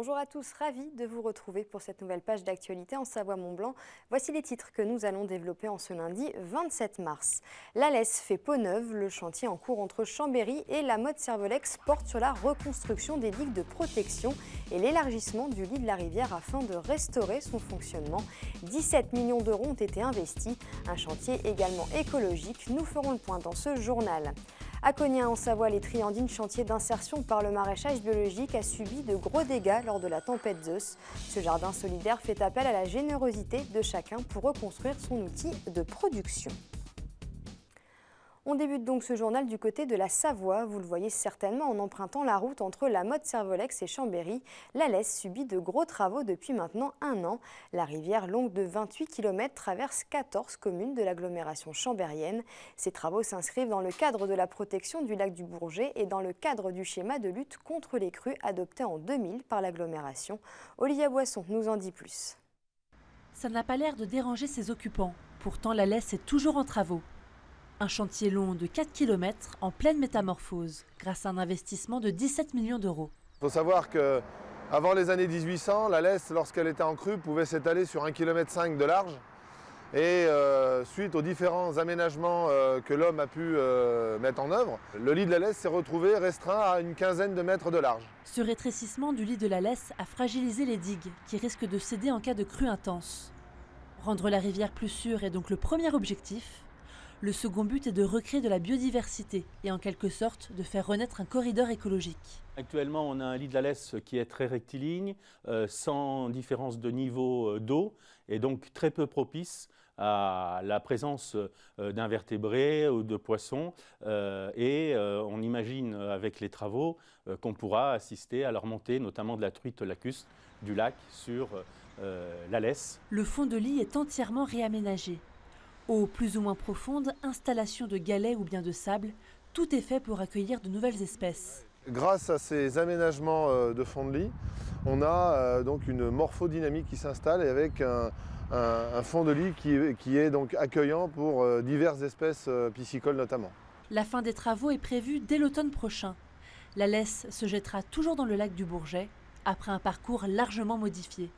Bonjour à tous, ravi de vous retrouver pour cette nouvelle page d'actualité en Savoie-Mont-Blanc. Voici les titres que nous allons développer en ce lundi 27 mars. laisse fait peau neuve, le chantier en cours entre Chambéry et la mode Servolex porte sur la reconstruction des digues de protection et l'élargissement du lit de la rivière afin de restaurer son fonctionnement. 17 millions d'euros ont été investis, un chantier également écologique. Nous ferons le point dans ce journal. À en Savoie, les Triandines, chantier d'insertion par le maraîchage biologique, a subi de gros dégâts lors de la tempête Zeus. Ce jardin solidaire fait appel à la générosité de chacun pour reconstruire son outil de production. On débute donc ce journal du côté de la Savoie. Vous le voyez certainement en empruntant la route entre la Motte Servolex et Chambéry. La Laisse subit de gros travaux depuis maintenant un an. La rivière longue de 28 km traverse 14 communes de l'agglomération chambérienne. Ces travaux s'inscrivent dans le cadre de la protection du lac du Bourget et dans le cadre du schéma de lutte contre les crues adopté en 2000 par l'agglomération. Olivia Boisson nous en dit plus. Ça n'a pas l'air de déranger ses occupants. Pourtant, la laisse est toujours en travaux. Un chantier long de 4 km en pleine métamorphose, grâce à un investissement de 17 millions d'euros. Il faut savoir que avant les années 1800, la laisse, lorsqu'elle était en crue, pouvait s'étaler sur 1,5 km de large. Et euh, suite aux différents aménagements euh, que l'homme a pu euh, mettre en œuvre, le lit de la laisse s'est retrouvé restreint à une quinzaine de mètres de large. Ce rétrécissement du lit de la laisse a fragilisé les digues, qui risquent de céder en cas de crue intense. Rendre la rivière plus sûre est donc le premier objectif, le second but est de recréer de la biodiversité et en quelque sorte de faire renaître un corridor écologique. Actuellement, on a un lit de la qui est très rectiligne, euh, sans différence de niveau euh, d'eau et donc très peu propice à la présence euh, d'invertébrés ou de poissons. et on imagine avec les travaux qu'on pourra assister à leur montée, notamment de la truite lacuste du lac sur la Le fond de lit est entièrement réaménagé. Eau plus ou moins profondes installation de galets ou bien de sable, tout est fait pour accueillir de nouvelles espèces. Grâce à ces aménagements euh, de fonds de lit, on a euh, donc une morphodynamique qui s'installe et avec un, fond de lit qui, qui, est donc accueillant pour euh, diverses espèces piscicoles notamment. La fin des travaux est prévue dès l'automne prochain. La laisse se jettera toujours dans le lac du Bourget après un parcours largement modifié.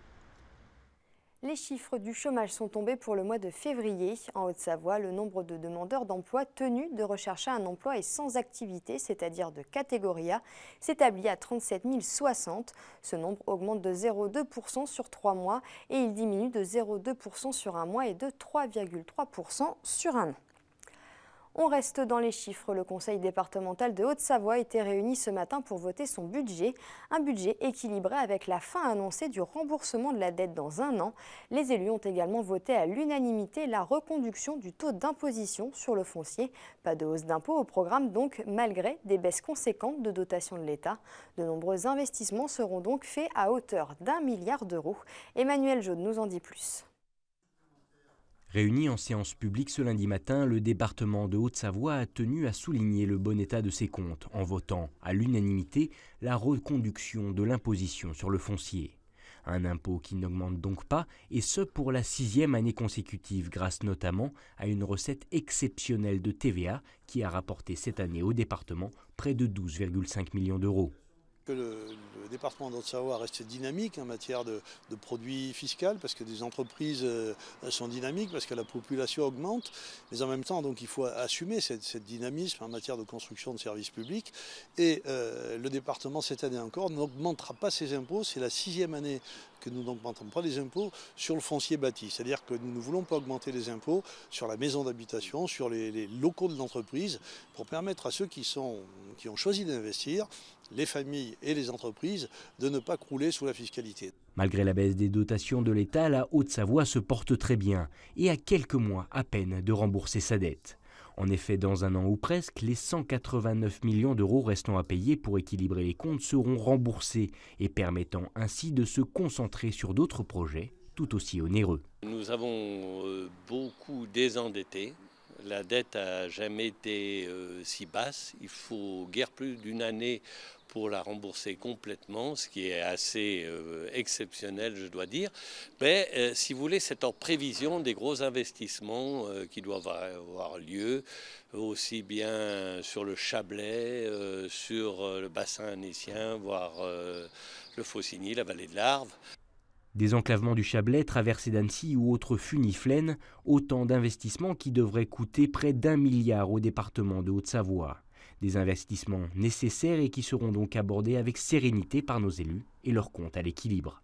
Les chiffres du chômage sont tombés pour le mois de février. En Haute-Savoie, le nombre de demandeurs d'emploi tenus de rechercher un emploi et sans activité, c'est-à-dire de catégorie A, s'établit à 37 060. Ce nombre augmente de 0,2% sur 3 mois et il diminue de 0,2% sur un mois et de 3,3% sur un an. On reste dans les chiffres. Le Conseil départemental de Haute-Savoie était réuni ce matin pour voter son budget. Un budget équilibré avec la fin annoncée du remboursement de la dette dans un an. Les élus ont également voté à l'unanimité la reconduction du taux d'imposition sur le foncier. Pas de hausse d'impôt au programme donc, malgré des baisses conséquentes de dotation de l'État. De nombreux investissements seront donc faits à hauteur d'un milliard d'euros. Emmanuel Jaune nous en dit plus. Réuni en séance publique ce lundi matin, le département de Haute-Savoie a tenu à souligner le bon état de ses comptes en votant à l'unanimité la reconduction de l'imposition sur le foncier. Un impôt qui n'augmente donc pas, et ce pour la sixième année consécutive, grâce notamment à une recette exceptionnelle de TVA qui a rapporté cette année au département près de 12,5 millions d'euros que le, département d'Haute-Savoie reste dynamique en matière de, produits fiscaux, parce que des entreprises euh, sont dynamiques, parce que la population augmente, mais en même temps, donc, il faut assumer cette, dynamisme en matière de construction de services publics. Et euh, le département, cette année encore, n'augmentera pas ses impôts. C'est la sixième année que nous n'augmentons pas les impôts sur le foncier bâti. C'est-à-dire que nous ne voulons pas augmenter les impôts sur la maison d'habitation, sur les, locaux de l'entreprise, pour permettre à ceux qui, sont, qui ont choisi d'investir, les familles et les entreprises, de ne pas crouler sous la fiscalité. Malgré la baisse des dotations de l'État, la Haute-Savoie se porte très bien et a quelques mois à peine de rembourser sa dette. En effet, dans un an ou presque, les 189 millions d'euros restant à payer pour équilibrer les comptes seront remboursés et permettant ainsi de se concentrer sur d'autres projets tout aussi onéreux. Nous avons euh, beaucoup désendetté la dette n'a jamais été euh, si basse. Il faut guère plus d'une année pour la rembourser complètement, ce qui est assez euh, exceptionnel, je dois dire. Mais euh, si vous voulez, c'est en prévision des gros investissements qui doivent avoir lieu, aussi bien sur le Chablais, sur le bassin anécien, voire le Faucigny, la vallée de l'Arve. Des enclavements du Chablais, traversés d'Annecy ou autres funiflènes, autant d'investissements qui devraient coûter près d'un milliard au département de Haute-Savoie. Des investissements nécessaires et qui seront donc abordés avec sérénité par nos élus et leur compte à l'équilibre.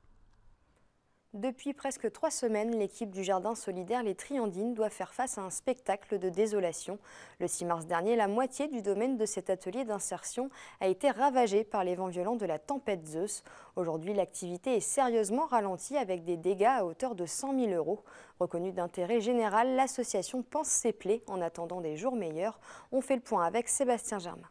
Depuis presque trois semaines, l'équipe du Jardin solidaire Les Triandines doit faire face à un spectacle de désolation. Le 6 mars dernier, la moitié du domaine de cet atelier d'insertion a été ravagée par les vents violents de la tempête Zeus. Aujourd'hui, l'activité est sérieusement ralentie avec des dégâts à hauteur de 100 000 euros. Reconnue d'intérêt général, l'association pense ses plaies en attendant des jours meilleurs. On fait le point avec Sébastien Germain.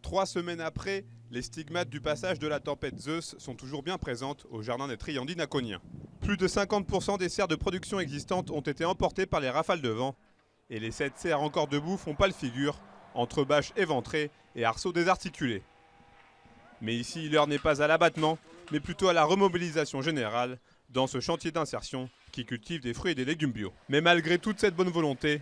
Trois semaines après, les stigmates du passage de la tempête Zeus sont toujours bien présentes au jardin des Triandines aconiens. Plus de 50% des serres de production existantes ont été emportées par les rafales de vent. Et les 7 serres encore debout font pas le figure, entre bâches éventrées et arceaux désarticulés. Mais ici, l'heure n'est pas à l'abattement, mais plutôt à la remobilisation générale dans ce chantier d'insertion qui cultive des fruits et des légumes bio. Mais malgré toute cette bonne volonté,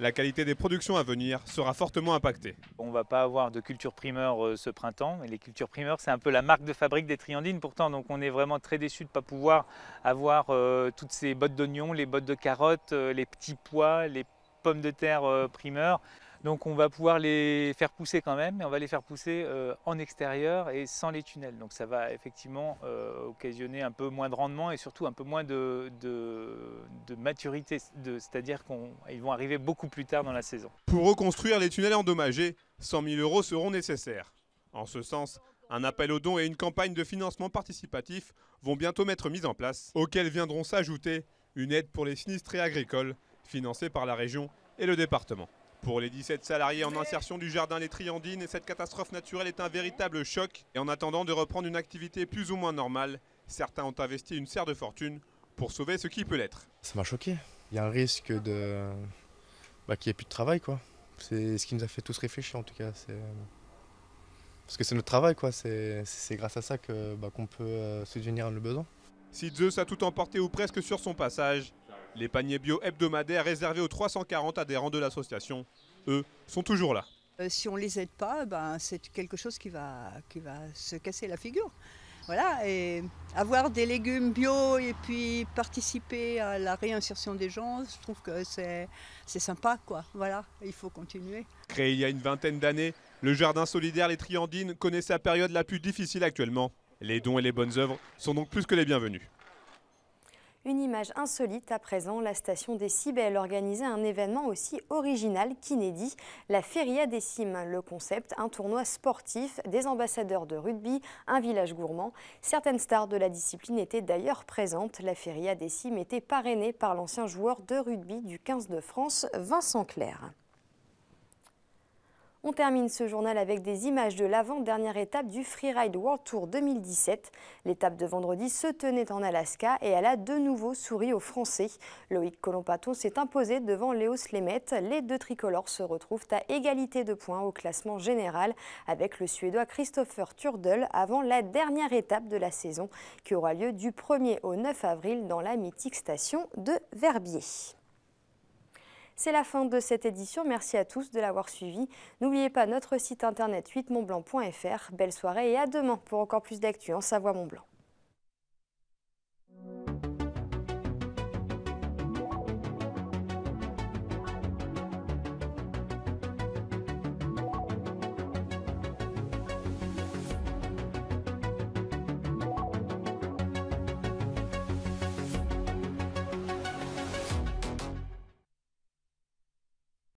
la qualité des productions à venir sera fortement impactée. On ne va pas avoir de culture primeur euh, ce printemps. Et les cultures primeurs, c'est un peu la marque de fabrique des triandines pourtant. Donc on est vraiment très déçus de ne pas pouvoir avoir euh, toutes ces bottes d'oignons, les bottes de carottes, euh, les petits pois, les pommes de terre primeurs. Donc on va pouvoir les faire pousser quand même, mais on va les faire pousser euh, en extérieur et sans les tunnels. Donc ça va effectivement euh, occasionner un peu moins de rendement et surtout un peu moins de, maturité, c'est-à-dire qu'ils vont arriver beaucoup plus tard dans la saison. Pour reconstruire les tunnels endommagés, 100 000 euros seront nécessaires. En ce sens, un appel aux dons et une campagne de financement participatif vont bientôt être mise en place, auxquels viendront s'ajouter une aide pour les sinistrés agricoles, financée par la région et le département. Pour les 17 salariés en insertion du jardin Les Triandines, cette catastrophe naturelle est un véritable choc. Et en attendant de reprendre une activité plus ou moins normale, certains ont investi une serre de fortune pour sauver ce qui peut l'être. Ça m'a choqué. Il y a un risque de bah, qu'il n'y ait plus de travail, quoi. C'est ce qui nous a fait tous réfléchir, en tout cas. Parce que c'est notre travail, quoi. C'est grâce à ça bah, qu'on bah, se peut euh, se à le besoin. Si Zeus a tout emporté ou presque sur son passage, les paniers bio hebdomadaires réservés aux 340 adhérents de l'association, eux, sont toujours là. Euh, si on ne les aide pas, ben, c'est quelque chose qui va, qui va se casser la figure. Voilà, et avoir des légumes bio et puis participer à la réinsertion des gens, je trouve que c'est sympa, quoi. Voilà, il faut continuer. Créé il y a une vingtaine d'années, le jardin solidaire Les Triandines connaît sa période la plus difficile actuellement. Les dons et les bonnes œuvres sont donc plus que les bienvenus. Une image insolite à présent, la station des Cibelles organisait un événement aussi original qu'inédit, la Feria des Cimes. Le concept, un tournoi sportif, des ambassadeurs de rugby, un village gourmand. Certaines stars de la discipline étaient d'ailleurs présentes. La Feria des Cimes était parrainée par l'ancien joueur de rugby du 15 de France, Vincent Clerc. On termine ce journal avec des images de l'avant-dernière étape du Freeride World Tour 2017. L'étape de vendredi se tenait en Alaska et elle a de nouveau souri aux Français. Loïc Colompaton s'est imposé devant Léo Slemet. Les deux tricolores se retrouvent à égalité de points au classement général avec le Suédois Christopher Turdel avant la dernière étape de la saison qui aura lieu du 1er au 9 avril dans la mythique station de Verbier. C'est la fin de cette édition. Merci à tous de l'avoir suivi. N'oubliez pas notre site internet 8montblanc.fr. Belle soirée et à demain pour encore plus d'actu en savoie montblanc